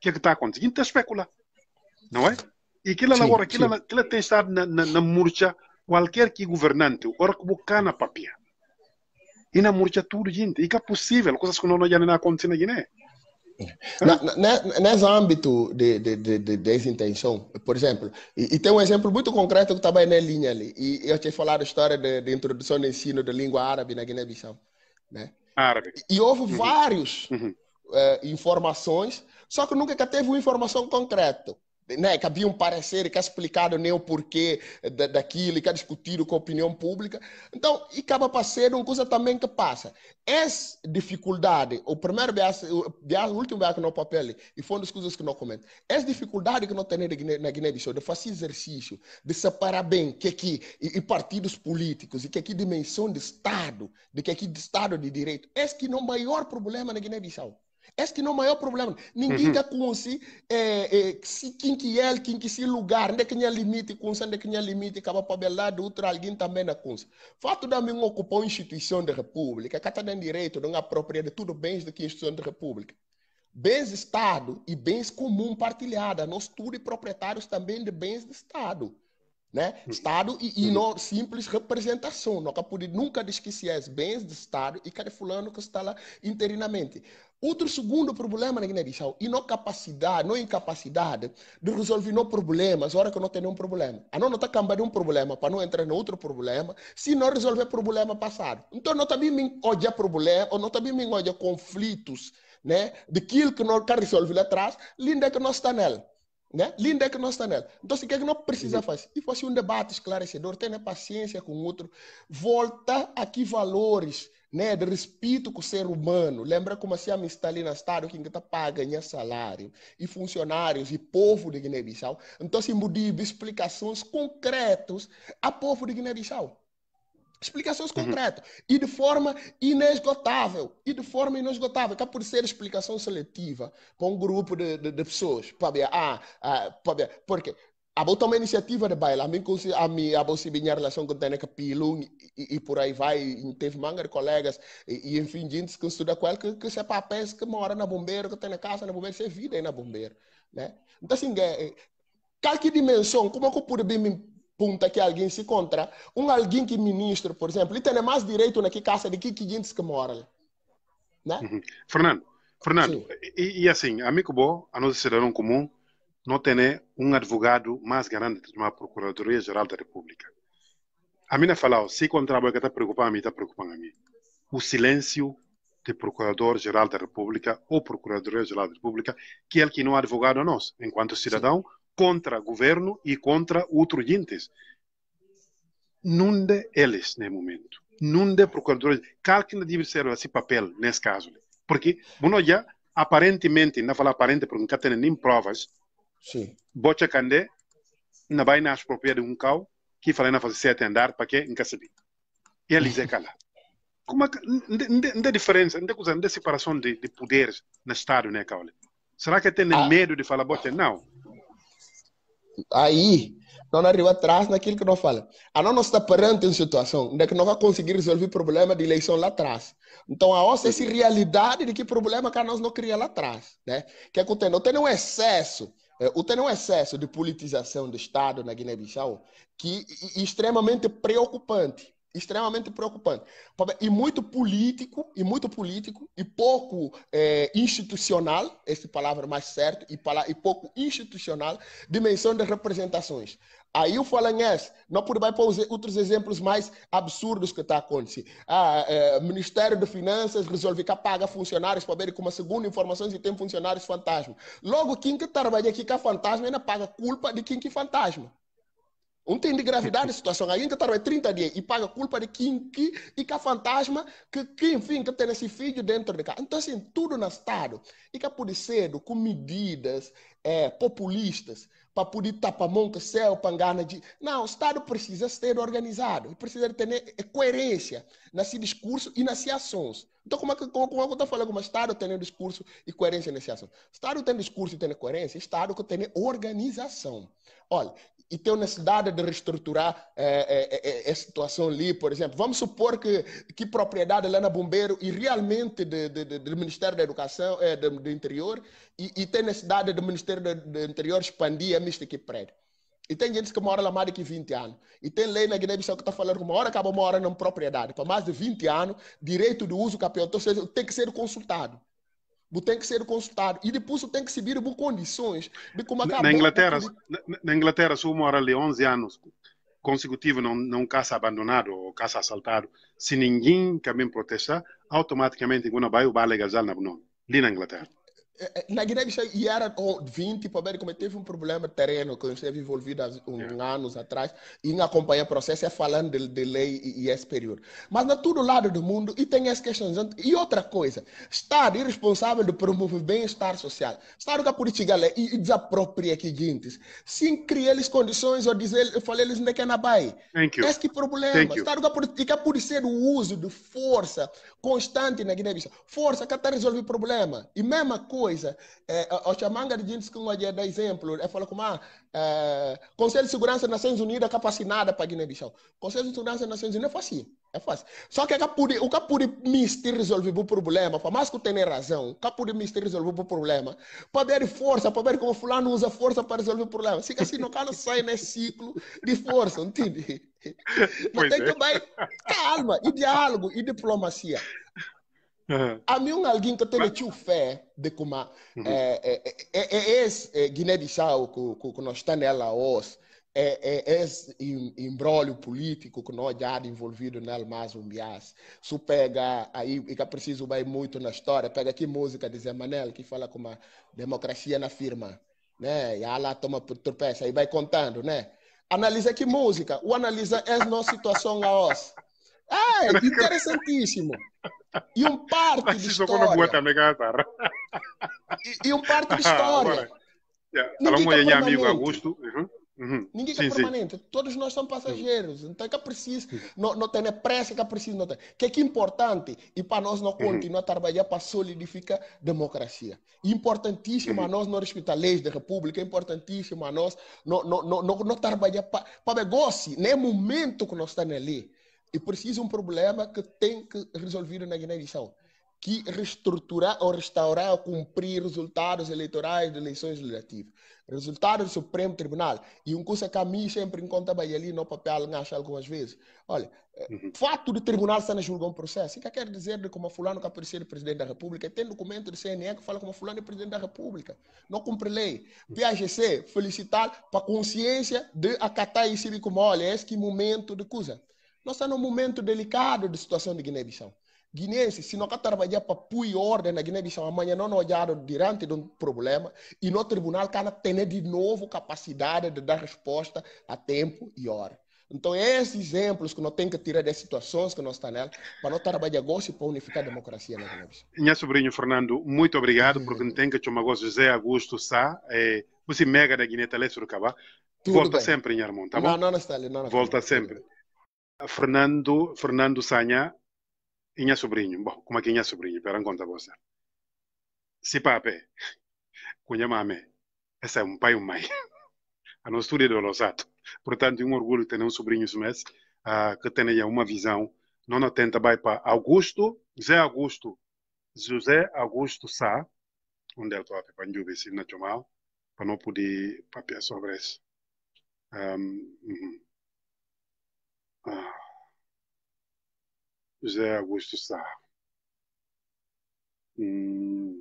que é que está acontecendo? Está então, a especular, não é? E aquilo sim, agora, aquilo, é, aquilo é tem estado na, na, na murcha, qualquer que governante, ora que boca na papia. E na murcha tudo, gente. E que é possível, coisas que não, não, não né? é. na Guiné. Na, na, nesse âmbito de, de, de, de desintenção, por exemplo, e, e, tem um exemplo muito concreto que também tá na linha ali, e eu tinha falado a história de, de introdução do ensino da língua árabe na Guiné-Bissau. Né? Árabe. E, e houve uhum. vários uhum. Uh, informações só que nunca teve uma informação concreta. Né, que havia um parecer que é explicado nem o porquê da, daquilo que é discutido com a opinião pública. Então, e acaba para ser uma coisa também que passa. Essa dificuldade, o primeiro bias, o, o último bias que não papel, e foi uma das coisas que não comento, essa dificuldade que nós temos na Guiné-Bissau de fazer exercício, de separar bem que aqui, e, e, partidos políticos, e que aqui dimensão de Estado, de que aqui de Estado de Direito, esse que é o maior problema na Guiné-Bissau que não é o maior problema. Ninguém uhum. consegue, é, é, se, quem eh, que eh, é, quem que se lugar, onde é que é limite, onde é que é limite, acaba para belar de outro alguém também na cunsa. Fato de mim ocupar uma instituição da República, que está dando direito, não apropria de tudo bens de que instituição da República. Bens Estado e bens comum partilhada. Nós tudo e proprietários também de bens de Estado. Né? Hum. Estado e, e hum. não simples representação. Nunca pude nunca discutir as bens do Estado e cada fulano que está lá interinamente. Outro segundo problema na né, Guiné-Bissau é a capacidade, não incapacidade de resolver não problemas, hora que não tem um problema. A não está cambando um problema para não entrar em outro problema, se não resolver problema passado. Então não também tá me olha problema, ou não também tá me olha conflitos, né? Daquilo que não quer resolver lá atrás, linda que não está nela. Né? Linda é que não está nela. Então, assim, o que é que não precisa fazer? E fosse um debate esclarecedor, tenha paciência com o outro, volta aqui valores né, de respeito com o ser humano. Lembra como se assim está ali na estado que está pagando salário, e funcionários, e povo de Guiné-Bissau. Então, se assim, mudir explicações concretas a povo de Guiné-Bissau. Explicações uhum. concretas. Uhum. E de forma inesgotável. E de forma inesgotável. Cá é por ser explicação seletiva para um grupo de, de, de pessoas. Para ver, ah, ah, para ver. Porque a volta uma iniciativa de baila, a mim a minha, a bolsa minha relação com Tânia Capilo e, e, por aí vai, e teve manga de colegas e, e enfim, gente que estuda com ela, que, que se é papéis que mora na bombeira, que tem na casa na bombeira, se vida aí na bombeira, né? Então assim, é, é qual que dimensão, como é que eu pude me punta que alguém se contra, um alguém que ministra, por exemplo, ele tem mais direito na que casa de que gente que mora. Né? Uhum. Fernando, Fernando e, e, assim, amigo bom, a nossa cidadão comum, não tem né, um advogado mais grande de uma Procuradoria-Geral da República. A mina falou, oh, se contrabando que está preocupado a mim, está preocupando a mim. O silêncio do Procurador-Geral da República ou Procuradoria-Geral da República, que é ele que não é advogado a nós, enquanto cidadão, Sim contra governo e contra outros entes. Não de eles, nesse né, momento. Não de procuradores. Calquem deve ser esse assim papel, nesse caso. Porque, bueno, já, aparentemente, não fala aparente porque nunca tem nem provas, Sim. Bocha Candé, na vai na expropriar de um cal, que falei na fazer sete andar, para que nunca se vi. E eles é cala. Como não tem diferença, não tem coisa, não tem separação de, de poderes no Estado, né, Caule? Será que tem ah. medo de falar, Bocha, não, aí não arriva atrás naquilo que nós fala A nós está perante uma situação onde que nós vai conseguir resolver o problema de eleição lá atrás. Então, a nossa essa realidade de que problema que nós não cria lá atrás. Né? que acontece? Não tem um excesso é, o tem é um excesso de politização do Estado na Guiné-Bissau que é extremamente preocupante extremamente preocupante e é muito político e é muito político e pouco é, institucional essa é palavra mais certa e, e pouco institucional dimensão das representações aí eu falo nessa não por vai para outros exemplos mais absurdos que está acontecendo ah, é, Ministério de Finanças resolve que paga funcionários para ver como segunda informações e tem funcionários fantasma logo quem que trabalha aqui com fantasma ainda paga culpa de quem que fantasma não tem de gravidade a situação. Ainda está 30 dias e paga a culpa de quem que, e que a fantasma, que, que enfim, que tem esse filho dentro de casa. Então, assim, tudo no Estado. E que pode ser com medidas é, populistas para poder tapar mão que céu, pangana de. Não, o Estado precisa ser organizado, precisa ter é, coerência nesse discurso e nas ações. Então, como é que como, como é eu estou falando, como o Estado tem discurso e coerência nesse ação? Estado tem discurso e tem coerência, Estado que tem organização. Olha, e tem necessidade de reestruturar é, é, é, a situação ali, por exemplo. Vamos supor que, que propriedade lá na Bombeiro e realmente de, de, de, do Ministério da Educação, é, do, do Interior, e, e, tem necessidade do Ministério do, do Interior expandir a mística prédio. E tem gente que mora lá mais de que 20 anos. E tem lei na Guiné-Bissau que está falando que uma hora acaba uma hora não propriedade. Para mais de 20 anos, direito de uso capital tem que ser consultado tem que ser consultado e depois tem que subir por condições de como acabou. Na Inglaterra, na, na Inglaterra, se uma hora ali 11 anos consecutivo não, num caça abandonado ou caça assaltado, se ninguém também protestar, automaticamente, quando vai, o bar legal já na nome, ali na Inglaterra. É, é, na Guiné-Bissau era oh, 20, o como teve um problema terreno que eu esteve envolvido há um, anos atrás e acompanhar o processo é falando de, de lei e, e, esse é período. Mas na todo lado do mundo e tem essa questão. E outra coisa, Estado irresponsável de promover bem-estar social. Estado que a política e, e desapropria que guintes. Sim, cria lhes condições ou dizer, eu falei eles não que na Bahia. Esse que problema. Estado que a política pode ser o uso de força constante na Guiné-Bissau. Força que até resolve o problema. E mesma coisa coisa. É, o Xamanga de Jindes, como dia é dá exemplo, é falar como ah, é, Conselho de Segurança das Nações Unidas é capacitada para Guiné-Bissau. Conselho de Segurança das Nações Unidas é fácil. É fácil. Só que o que de mister resolver o problema, por mais que tenha razão, o que pode mister resolver o problema, para ver força, para ver como fulano usa força para resolver o problema. Fica assim, no cara sai nesse ciclo de força, entende? Mas pois tem é. também calma, e diálogo, e diplomacia há A alguém que tem tido fé de como é, é, eh, é, eh, é, eh, é, é Guiné-Bissau que, que nós estamos nela hoje, é, é esse embrólio político que nós já envolvido nele mais um bias. Se pega aí, e que preciso vai muito na história, pega aqui música de Zé Manel, que fala como a democracia na firma, né? E lá toma tropeça, e vai contando, né? Analisa que música, o analisa a nossa situação a hoje. Ah, interessantíssimo. E um parte de história. E, e um parte de ah, história. Yeah. É, Ninguém é permanente. amigo Augusto. Uhum. Uhum. Ninguém é permanente. Sim. Todos nós somos passageiros. Então, é que uhum. é preciso, não, não tem pressa que é preciso. Não Que é que é importante e para nós não continuar a trabalhar para solidificar a democracia. Importantíssimo uhum. a nós não respeitar leis da República, importantíssimo a nós não, não, não, não, não trabalhar para, para negócio. Nem é momento que nós estamos ali e precisa um problema que tem que resolver na Guiné-Bissau, que reestruturar ou restaurar ou cumprir resultados eleitorais de eleições legislativas. Resultado do Supremo Tribunal. E um coisa que a mim sempre encontra bem ali no papel, acha algumas vezes. Olha, eh, uhum. fato do tribunal estar a julgar um processo, o que quer dizer de como a fulano quer apareceu presidente da República? Tem documento do CNE que fala como a fulano é presidente da República. Não cumpre lei. PAGC, felicitar para a consciência de acatar e ser como, olha, esse que momento de coisa. Nós estamos tá num momento delicado de situação de Guiné-Bissau. Guinense, se não trabalhar para pôr ordem na Guiné-Bissau, amanhã não olharmos diante de um problema e no tribunal cara tem de novo capacidade de dar resposta a tempo e hora. Então, é esses exemplos que nós temos que tirar das situações que nós estamos tá nela, para nós trabalhar e para unificar a democracia na Guiné-Bissau. Minha sobrinho Fernando, muito obrigado, porque não tem que chamar José Augusto Sá, é, você é mega da Guiné-Talé Volta bem. sempre, Inharmon, tá bom? Não, não, não está ali. Não, não Volta sempre. Fernando, Fernando Sanha, minha Sobrinho. Bom, como é que é Sobrinho? Pera, conta você. se Sipape, Cunhamame, essa é um pai e um mãe. A nossa tudo é dolorosato. Portanto, é um orgulho ter um sobrinho esse, uh, que tenha uma visão. Não atenta vai para Augusto, Zé Augusto, José Augusto Sá, onde eu estou a pegar o vecino nacional, para não poder papiar sobre isso. Um, uh uhum. -huh. Ah, José Augusto Sarro. Hum.